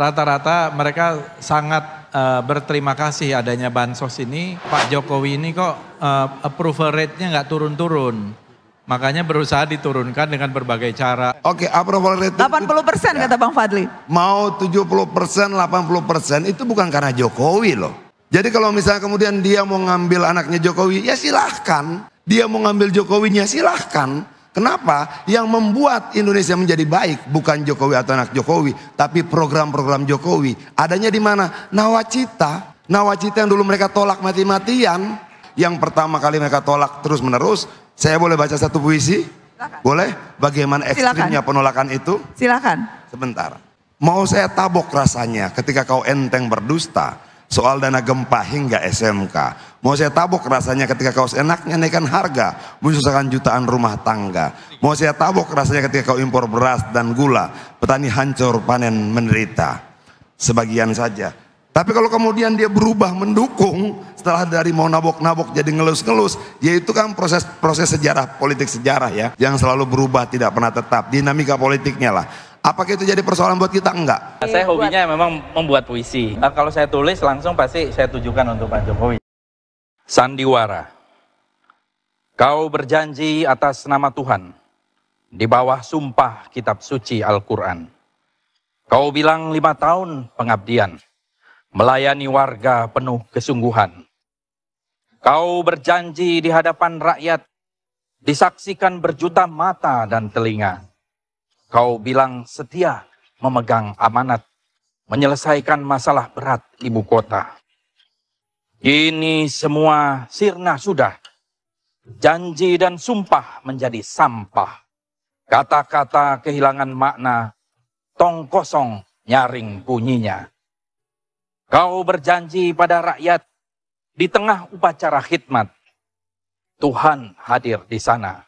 rata-rata mereka sangat uh, berterima kasih adanya bansos ini. Pak Jokowi ini kok uh, approval rate-nya nggak turun-turun. Makanya berusaha diturunkan dengan berbagai cara. Oke, okay, approval rate 80 persen ya. kata Bang Fadli. Mau 70 persen, 80 persen itu bukan karena Jokowi loh. Jadi kalau misalnya kemudian dia mau ngambil anaknya Jokowi, ya silahkan. Dia mau ngambil Jokowinya silahkan. Kenapa? Yang membuat Indonesia menjadi baik bukan Jokowi atau anak Jokowi, tapi program-program Jokowi. Adanya di mana? Nawacita. Nawacita yang dulu mereka tolak mati-matian, yang pertama kali mereka tolak terus-menerus. Saya boleh baca satu puisi? Silakan. Boleh? Bagaimana ekstrimnya Silakan. penolakan itu? Silakan. Sebentar. Mau saya tabok rasanya ketika kau enteng berdusta soal dana gempa hingga SMK. Mau saya tabok rasanya ketika kau enaknya naikkan harga, menyusahkan jutaan rumah tangga. Mau saya tabok rasanya ketika kau impor beras dan gula, petani hancur, panen menderita. Sebagian saja. Tapi kalau kemudian dia berubah mendukung setelah dari mau nabok-nabok jadi ngelus-ngelus, ya itu kan proses proses sejarah politik sejarah ya, yang selalu berubah tidak pernah tetap, dinamika politiknya lah. Apakah itu jadi persoalan buat kita? Enggak. Iya, saya hobinya memang membuat puisi. Kalau saya tulis langsung pasti saya tujukan untuk Pak Jokowi. Sandiwara. Kau berjanji atas nama Tuhan di bawah sumpah kitab suci Al-Quran. Kau bilang lima tahun pengabdian, melayani warga penuh kesungguhan. Kau berjanji di hadapan rakyat, disaksikan berjuta mata dan telinga Kau bilang setia memegang amanat, menyelesaikan masalah berat ibu kota. Ini semua sirna sudah. Janji dan sumpah menjadi sampah. Kata-kata kehilangan makna, tong kosong nyaring bunyinya. Kau berjanji pada rakyat di tengah upacara khidmat. Tuhan hadir di sana.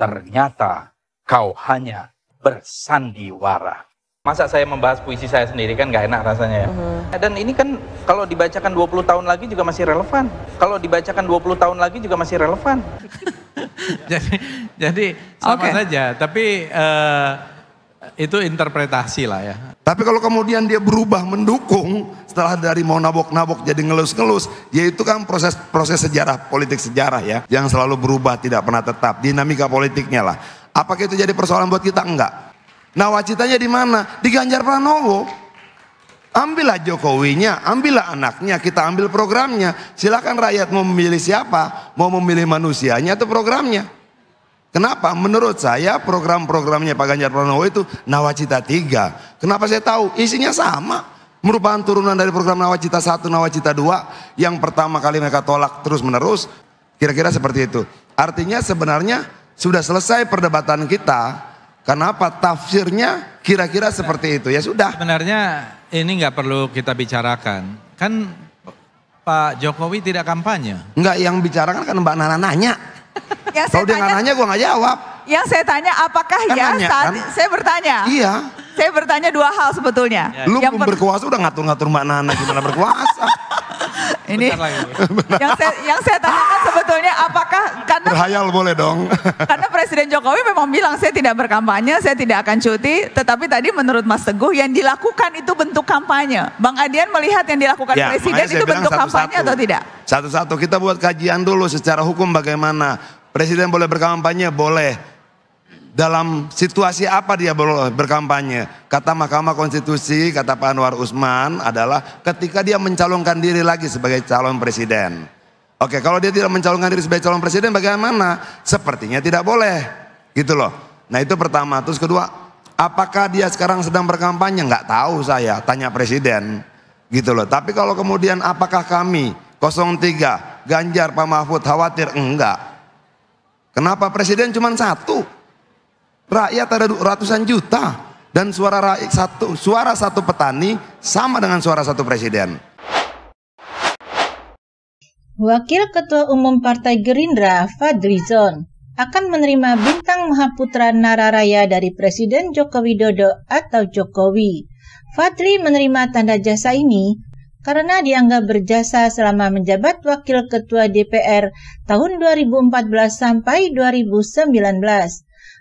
Ternyata kau hanya bersandiwara. Masa saya membahas puisi saya sendiri kan gak enak rasanya ya. Uh-huh. Dan ini kan kalau dibacakan 20 tahun lagi juga masih relevan. Kalau dibacakan 20 tahun lagi juga masih relevan. jadi jadi sama okay. saja, tapi uh, itu interpretasi lah ya. Tapi kalau kemudian dia berubah mendukung setelah dari mau nabok-nabok jadi ngelus-ngelus, ya itu kan proses proses sejarah politik sejarah ya, yang selalu berubah tidak pernah tetap dinamika politiknya lah. Apakah itu jadi persoalan buat kita? Enggak. Nawacitanya di mana? Di Ganjar Pranowo. Ambillah Jokowinya, ambillah anaknya, kita ambil programnya. Silakan rakyat mau memilih siapa, mau memilih manusianya atau programnya. Kenapa? Menurut saya program-programnya Pak Ganjar Pranowo itu Nawacita 3. Kenapa saya tahu? Isinya sama. Merupakan turunan dari program Nawacita 1, Nawacita 2. Yang pertama kali mereka tolak terus menerus. Kira-kira seperti itu. Artinya sebenarnya sudah selesai perdebatan kita. Kenapa tafsirnya kira-kira seperti itu? Ya sudah. Sebenarnya ini nggak perlu kita bicarakan. Kan Pak Jokowi tidak kampanye. Enggak, yang bicarakan kan Mbak Nana nanya. Kalau dia nggak nanya, gue nggak jawab. Yang saya tanya apakah kan ya nanya, saat kan? saya bertanya. Iya. Saya bertanya dua hal sebetulnya. Ya, Lu yang berkuasa udah ngatur-ngatur Mbak Nana gimana berkuasa. Ini yang saya yang saya tanyakan sebetulnya apakah karena berhayal boleh dong. Karena Presiden Jokowi memang bilang saya tidak berkampanye, saya tidak akan cuti, tetapi tadi menurut Mas Teguh yang dilakukan itu bentuk kampanye. Bang Adian melihat yang dilakukan ya, Presiden itu bentuk satu, kampanye atau tidak? Satu-satu kita buat kajian dulu secara hukum bagaimana Presiden boleh berkampanye, boleh dalam situasi apa dia berkampanye. Kata Mahkamah Konstitusi, kata Pak Anwar Usman adalah ketika dia mencalonkan diri lagi sebagai calon presiden. Oke, kalau dia tidak mencalonkan diri sebagai calon presiden bagaimana? Sepertinya tidak boleh. Gitu loh. Nah itu pertama. Terus kedua, apakah dia sekarang sedang berkampanye? Enggak tahu saya, tanya presiden. Gitu loh. Tapi kalau kemudian apakah kami 03 Ganjar Pak Mahfud khawatir? Enggak. Kenapa presiden cuma satu? Rakyat ada ratusan juta dan suara rakyat satu suara satu petani sama dengan suara satu presiden. Wakil Ketua Umum Partai Gerindra Fadlizon akan menerima bintang Mahaputra Nararaya dari Presiden Joko Widodo atau Jokowi. Fadli menerima tanda jasa ini karena dianggap berjasa selama menjabat Wakil Ketua DPR tahun 2014 sampai 2019.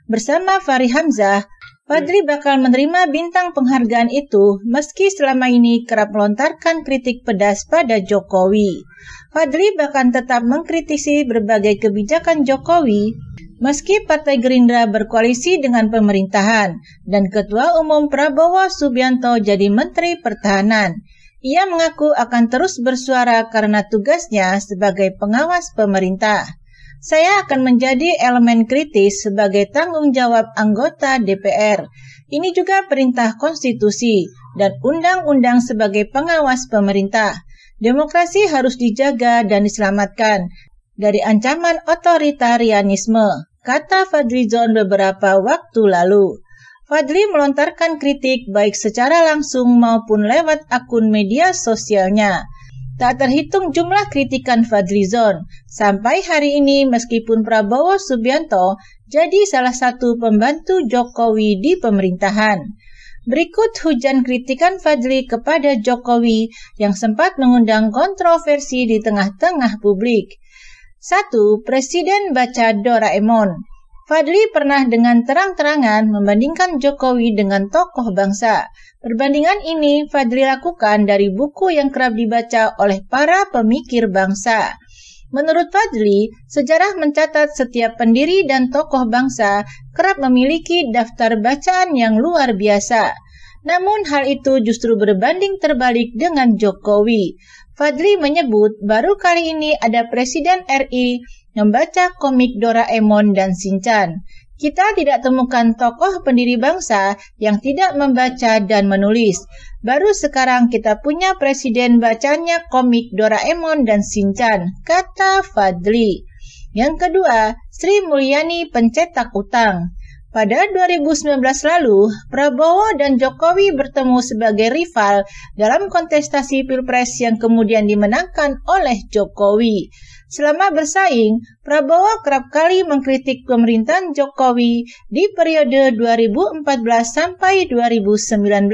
Bersama Fahri Hamzah, Fadli bakal menerima bintang penghargaan itu meski selama ini kerap melontarkan kritik pedas pada Jokowi. Fadli bahkan tetap mengkritisi berbagai kebijakan Jokowi meski Partai Gerindra berkoalisi dengan pemerintahan dan Ketua Umum Prabowo Subianto jadi Menteri Pertahanan. Ia mengaku akan terus bersuara karena tugasnya sebagai pengawas pemerintah. Saya akan menjadi elemen kritis sebagai tanggung jawab anggota DPR. Ini juga perintah konstitusi dan undang-undang sebagai pengawas pemerintah. Demokrasi harus dijaga dan diselamatkan dari ancaman otoritarianisme, kata Fadli Zon beberapa waktu lalu. Fadli melontarkan kritik baik secara langsung maupun lewat akun media sosialnya. Tak terhitung jumlah kritikan Fadlizon, sampai hari ini meskipun Prabowo Subianto jadi salah satu pembantu Jokowi di pemerintahan. Berikut hujan kritikan Fadli kepada Jokowi yang sempat mengundang kontroversi di tengah-tengah publik. 1. Presiden baca Doraemon. Fadli pernah dengan terang-terangan membandingkan Jokowi dengan tokoh bangsa. Perbandingan ini Fadli lakukan dari buku yang kerap dibaca oleh para pemikir bangsa. Menurut Fadli, sejarah mencatat setiap pendiri dan tokoh bangsa kerap memiliki daftar bacaan yang luar biasa. Namun hal itu justru berbanding terbalik dengan Jokowi. Fadli menyebut baru kali ini ada Presiden RI membaca komik Doraemon dan Shinchan. Kita tidak temukan tokoh pendiri bangsa yang tidak membaca dan menulis. Baru sekarang kita punya presiden bacanya komik Doraemon dan Shinchan, kata Fadli. Yang kedua, Sri Mulyani pencetak utang. Pada 2019 lalu, Prabowo dan Jokowi bertemu sebagai rival dalam kontestasi Pilpres yang kemudian dimenangkan oleh Jokowi. Selama bersaing, Prabowo kerap kali mengkritik pemerintahan Jokowi di periode 2014 sampai 2019.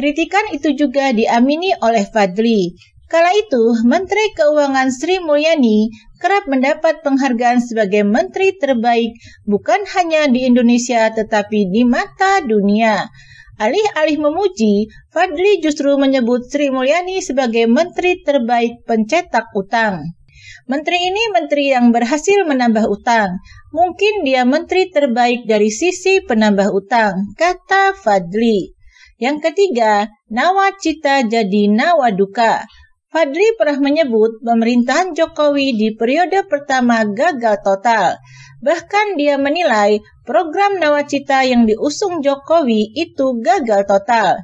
Kritikan itu juga diamini oleh Fadli. Kala itu, Menteri Keuangan Sri Mulyani kerap mendapat penghargaan sebagai menteri terbaik bukan hanya di Indonesia tetapi di mata dunia. Alih-alih memuji, Fadli justru menyebut Sri Mulyani sebagai menteri terbaik pencetak utang. Menteri ini menteri yang berhasil menambah utang. Mungkin dia menteri terbaik dari sisi penambah utang, kata Fadli. Yang ketiga, nawacita jadi nawaduka. Fadli pernah menyebut pemerintahan Jokowi di periode pertama gagal total. Bahkan dia menilai program nawacita yang diusung Jokowi itu gagal total.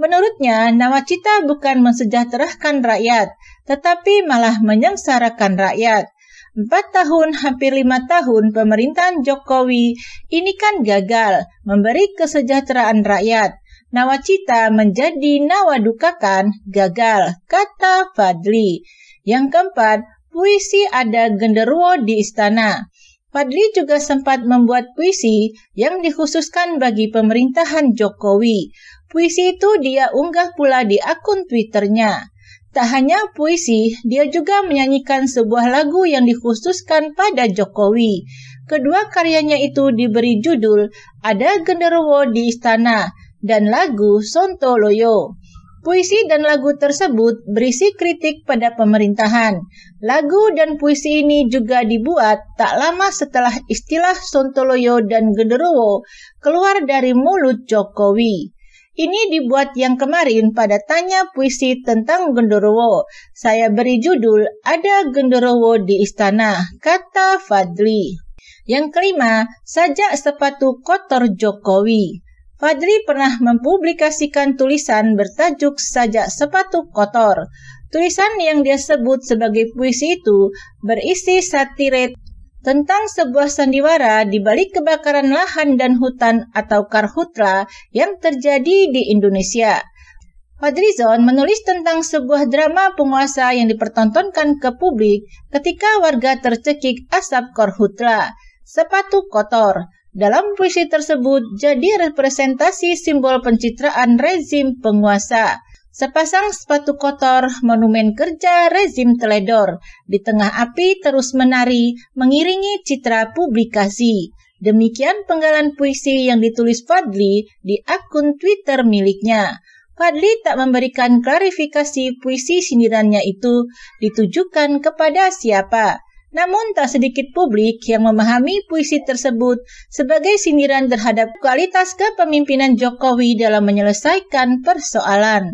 Menurutnya, nawacita bukan mensejahterakan rakyat, tetapi malah menyengsarakan rakyat. Empat tahun, hampir lima tahun pemerintahan Jokowi ini kan gagal memberi kesejahteraan rakyat. Nawacita menjadi nawadukakan gagal, kata Fadli. Yang keempat, puisi ada genderuwo di istana. Padli juga sempat membuat puisi yang dikhususkan bagi pemerintahan Jokowi. Puisi itu dia unggah pula di akun Twitternya. Tak hanya puisi, dia juga menyanyikan sebuah lagu yang dikhususkan pada Jokowi. Kedua karyanya itu diberi judul Ada Genderuwo di Istana dan lagu Sontoloyo. Puisi dan lagu tersebut berisi kritik pada pemerintahan. Lagu dan puisi ini juga dibuat tak lama setelah istilah Sontoloyo dan Genderuwo keluar dari mulut Jokowi. Ini dibuat yang kemarin pada tanya puisi tentang Genderuwo. Saya beri judul Ada Genderuwo di Istana, kata Fadli. Yang kelima, sajak sepatu kotor Jokowi. Fadri pernah mempublikasikan tulisan bertajuk Sajak Sepatu Kotor. Tulisan yang dia sebut sebagai puisi itu berisi satire tentang sebuah sandiwara di balik kebakaran lahan dan hutan atau karhutla yang terjadi di Indonesia. Zon menulis tentang sebuah drama penguasa yang dipertontonkan ke publik ketika warga tercekik asap karhutla, sepatu kotor. Dalam puisi tersebut jadi representasi simbol pencitraan rezim penguasa. Sepasang sepatu kotor, monumen kerja rezim teledor, di tengah api terus menari, mengiringi citra publikasi. Demikian penggalan puisi yang ditulis Fadli di akun Twitter miliknya. Fadli tak memberikan klarifikasi puisi sindirannya itu ditujukan kepada siapa. Namun tak sedikit publik yang memahami puisi tersebut sebagai sindiran terhadap kualitas kepemimpinan Jokowi dalam menyelesaikan persoalan.